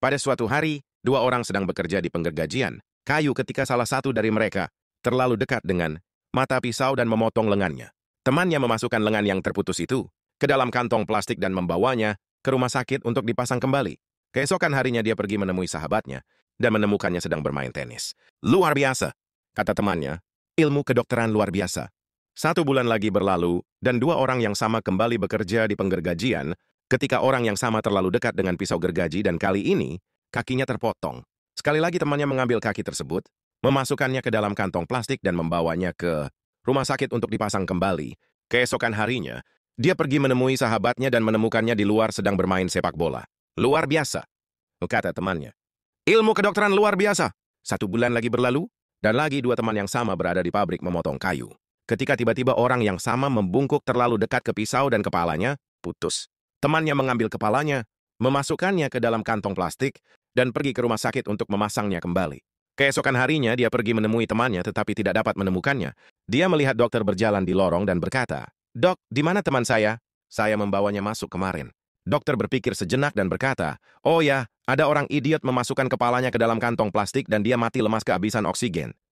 Pada suatu hari, dua orang sedang bekerja di penggergajian kayu ketika salah satu dari mereka terlalu dekat dengan mata pisau dan memotong lengannya. Temannya memasukkan lengan yang terputus itu ke dalam kantong plastik dan membawanya ke rumah sakit untuk dipasang kembali. Keesokan harinya dia pergi menemui sahabatnya dan menemukannya sedang bermain tenis. Luar biasa, kata temannya. Ilmu kedokteran luar biasa. Satu bulan lagi berlalu, dan dua orang yang sama kembali bekerja di penggergajian Ketika orang yang sama terlalu dekat dengan pisau gergaji dan kali ini, kakinya terpotong. Sekali lagi temannya mengambil kaki tersebut, memasukkannya ke dalam kantong plastik dan membawanya ke rumah sakit untuk dipasang kembali. Keesokan harinya, dia pergi menemui sahabatnya dan menemukannya di luar sedang bermain sepak bola. Luar biasa, kata temannya. Ilmu kedokteran luar biasa. Satu bulan lagi berlalu, dan lagi dua teman yang sama berada di pabrik memotong kayu. Ketika tiba-tiba orang yang sama membungkuk terlalu dekat ke pisau dan kepalanya, putus. Temannya mengambil kepalanya, memasukkannya ke dalam kantong plastik, dan pergi ke rumah sakit untuk memasangnya kembali. Keesokan harinya dia pergi menemui temannya tetapi tidak dapat menemukannya. Dia melihat dokter berjalan di lorong dan berkata, Dok, di mana teman saya? Saya membawanya masuk kemarin. Dokter berpikir sejenak dan berkata, Oh ya, ada orang idiot memasukkan kepalanya ke dalam kantong plastik dan dia mati lemas kehabisan oksigen.